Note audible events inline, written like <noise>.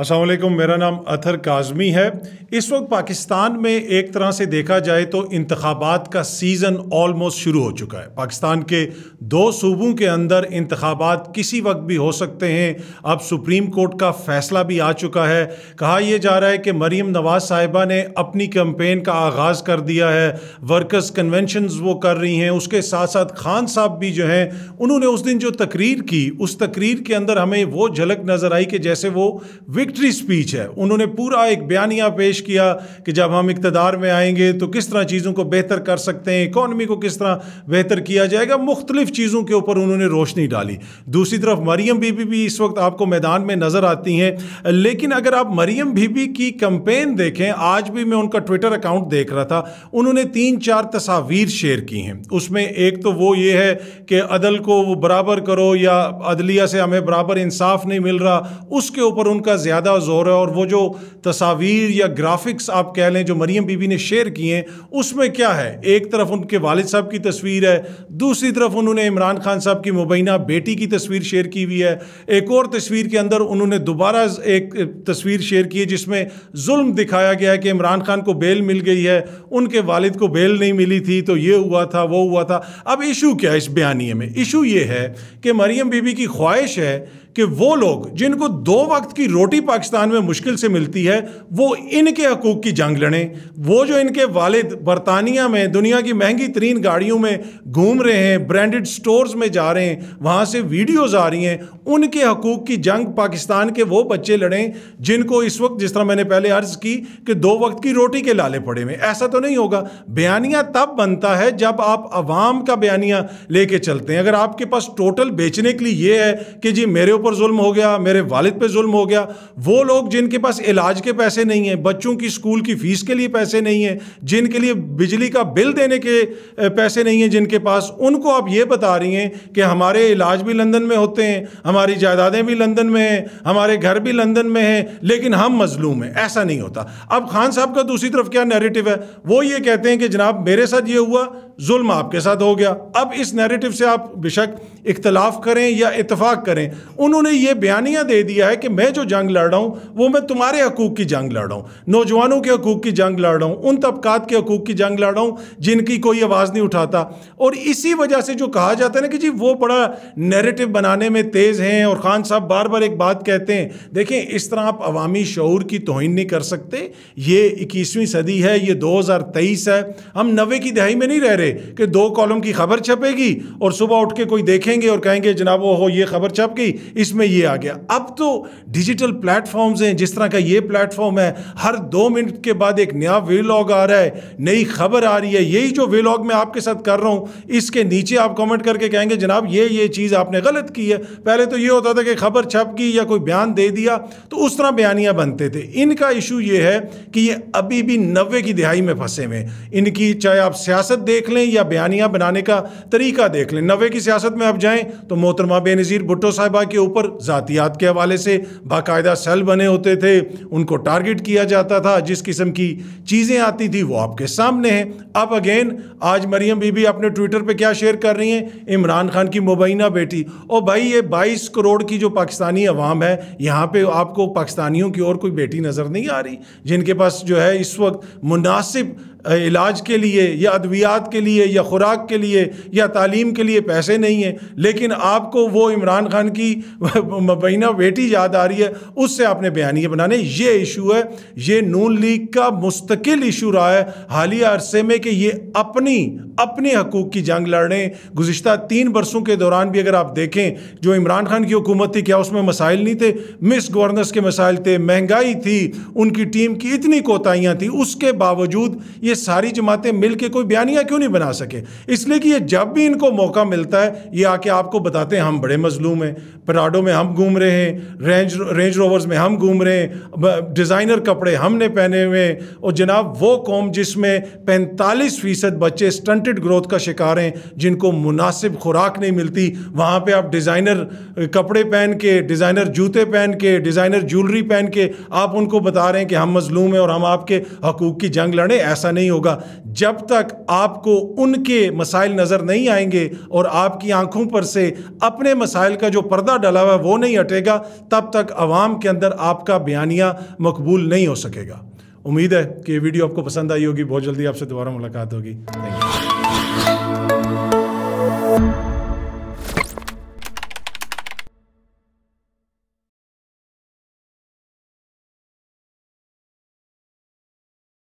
असलम मेरा नाम अथर काजमी है इस वक्त पाकिस्तान में एक तरह से देखा जाए तो इंतबात का सीज़न ऑलमोस्ट शुरू हो चुका है पाकिस्तान के दो सूबों के अंदर इंतबात किसी वक्त भी हो सकते हैं अब सुप्रीम कोर्ट का फैसला भी आ चुका है कहा यह जा रहा है कि मरीम नवाज साहिबा ने अपनी कैम्पेन का आगाज़ कर दिया है वर्कर्स कन्वेंशन वो कर रही हैं उसके साथ साथ खान साहब भी जो हैं उन्होंने उस दिन जो तकरीर की उस तकरीर के अंदर हमें वो झलक नज़र आई कि जैसे वो विक्ट्री स्पीच है उन्होंने पूरा एक बयानिया पेश किया कि जब हम इकतदार में आएंगे तो किस तरह चीज़ों को बेहतर कर सकते हैं इकॉनमी को किस तरह बेहतर किया जाएगा मुख्तलिफ चीज़ों के ऊपर उन्होंने रोशनी डाली दूसरी तरफ मरीम बीबी भी इस वक्त आपको मैदान में नज़र आती हैं लेकिन अगर आप मरीम बीबी की कंपेन देखें आज भी मैं उनका ट्विटर अकाउंट देख रहा था उन्होंने तीन चार तस्वीर शेयर की हैं उसमें एक तो वो ये है कि अदल को वो बराबर करो या अदलिया से हमें बराबर इंसाफ नहीं मिल रहा उसके ऊपर उनका ज्यादा ज़्यादा ज़ोर है और वो जो तस्वीर या ग्राफिक्स आप कह लें जो मरीम बीबी ने शेयर किए उसमें क्या है एक तरफ उनके वालिद साहब की तस्वीर है दूसरी तरफ उन्होंने इमरान खान साहब की मुबैना बेटी की तस्वीर शेयर की हुई है एक और तस्वीर के अंदर उन्होंने दोबारा एक तस्वीर शेयर की है जिसमें जुल्म दिखाया गया है कि इमरान खान को बेल मिल गई है उनके वालिद को बेल नहीं मिली थी तो ये हुआ था वो हुआ था अब इशू क्या है इस बयानी में इशू ये है कि मरीम बीबी की ख्वाहिश है कि वो लोग जिनको दो वक्त की रोटी पाकिस्तान में मुश्किल से मिलती है वो इनके हकूक़ की जंग लड़ें वो जो इनके वालिद बरतानिया में दुनिया की महंगी तरीन गाड़ियों में घूम रहे हैं ब्रांडेड स्टोर्स में जा रहे हैं वहाँ से वीडियोज़ आ रही हैं उनके हकूक़ की जंग पाकिस्तान के वो बच्चे लड़ें जिनको इस वक्त जिस तरह मैंने पहले अर्ज़ की कि दो वक्त की रोटी के लाले पड़े हुए ऐसा तो नहीं होगा बयानिया तब बनता है जब आप आवाम का बयानिया लेके चलते हैं अगर आपके पास टोटल बेचने के लिए ये है कि जी मेरे ऊपर ऊपर जुल्म हो गया मेरे वालिद पे जुल्म हो गया वो लोग जिनके पास इलाज के पैसे नहीं हैं बच्चों की स्कूल की फ़ीस के लिए पैसे नहीं हैं जिनके लिए बिजली का बिल देने के पैसे नहीं हैं जिनके पास उनको आप ये बता रही हैं कि हमारे इलाज भी लंदन में होते हैं हमारी जायदादें भी लंदन में हैं हमारे घर भी लंदन में हैं लेकिन हम मजलूम हैं ऐसा नहीं होता अब खान साहब का दूसरी तरफ क्या नेरेटिव है वो ये कहते हैं कि जनाब मेरे साथ ये हुआ जुल्म आपके साथ हो गया अब इस नेरेटिव से आप बेशक इख्तलाफ करें या इतफाक़ करें उन उन्होंने ये बयानिया दे दिया है कि मैं जो जंग लड़ रहा हूँ वो मैं तुम्हारे हकूक़ की जंग लड़ रहा हूँ नौजवानों के हकूक़ की जंग लड़ रहा हूँ उन तबकात के हकूक़ की जंग लड़ रहा हूँ जिनकी कोई आवाज़ नहीं उठाता और इसी वजह से जो कहा जाता है ना कि जी वो बड़ा नेरेटिव बनाने में तेज़ हैं और ख़ान साहब बार बार एक बात कहते हैं देखें इस तरह आप अवामी शौर की तोहन नहीं कर सकते ये इक्कीसवीं सदी है ये दो हज़ार तेईस है हम नबे की दहाई में नहीं रह रहे कि दो कॉलम की खबर छपेगी और सुबह उठ के कोई देखेंगे और कहेंगे जनाब वो हो ये खबर छप गई इसमें ये आ गया अब तो डिजिटल प्लेटफॉर्म्स हैं जिस तरह का ये प्लेटफॉर्म है हर दो मिनट के बाद एक नया वेलॉग आ रहा है नई खबर आ रही है यही जो वेलॉग मैं आपके साथ कर रहा हूँ इसके नीचे आप कमेंट करके कहेंगे जनाब ये ये चीज़ आपने गलत की है पहले तो ये होता था कि खबर छप गई या कोई बयान दे दिया तो उस तरह बयानियाँ बनते थे इनका इशू ये है कि ये अभी भी नबे की दिहाई में फंसे हुए इनकी चाहे आप सियासत देख लें या बयानियाँ बनाने का तरीका देख लें नबे की सियासत में आप जाएँ तो मोहतरमा बेनज़ीर भुट्टो साहिबा के ऊपर ज़ातियात के हवाले से बाकायदा सेल बने होते थे उनको टारगेट किया जाता था जिस किस्म की चीज़ें आती थी वो आपके सामने हैं अब अगेन आज मरियम बीबी अपने ट्विटर पर क्या शेयर कर रही हैं इमरान खान की मुबैना बेटी और भाई ये बाईस करोड़ की जो पाकिस्तानी अवाम है यहाँ पर आपको पाकिस्तानियों की और कोई बेटी नज़र नहीं आ रही जिनके पास जो है इस वक्त मुनासिब इलाज के लिए या अद्वियात के लिए या ख़ुराक के लिए या तालीम के लिए पैसे नहीं हैं लेकिन आपको वो इमरान खान की <laughs> मबीना बेटी याद आ रही है उससे आपने बयानिए बनाने ये इशू है ये नून लीग का मुस्तकिल इशू रहा है हालिया अरसे में कि ये अपनी अपने हकूक़ की जंग लड़ रहे हैं गुज्त तीन बरसों के दौरान भी अगर आप देखें जो इमरान खान की हुकूमत थी क्या उसमें मसाइल नहीं थे मिस गवर्नेंस के मसाइल थे महंगाई थी उनकी टीम की इतनी कोताहियाँ थी उसके बावजूद ये सारी जमातें मिल के कोई बयानिया क्यों नहीं बना सके इसलिए कि ये जब भी इनको मौका मिलता है ये आके आपको बताते हैं हम बड़े मजलूम हैं पराडो में हम घूम रहे हैं रेंज रेंज रोवर्स में हम घूम रहे हैं डिज़ाइनर कपड़े हमने पहने हुए और जनाब वो कौम जिसमें पैंतालीस फ़ीसद बच्चे स्टंटेड ग्रोथ का शिकार हैं जिनको मुनासिब खुराक नहीं मिलती वहाँ पर आप डिज़ाइनर कपड़े पहन के डिज़ाइनर जूते पहन के डिज़ाइनर ज्वेलरी पहन के आप उनको बता रहे हैं कि हम मजलूम हैं और हम आपके हकूक़ की जंग लड़ें ऐसा नहीं नहीं होगा जब तक आपको उनके मसाइल नज़र नहीं आएंगे और आपकी आंखों पर से अपने मसाइल का जो पर्दा डला हुआ है वो नहीं हटेगा तब तक आवाम के अंदर आपका बयानिया मकबूल नहीं हो सकेगा उम्मीद है कि ये वीडियो आपको पसंद आई होगी बहुत जल्दी आपसे दोबारा मुलाकात होगी थैंक यू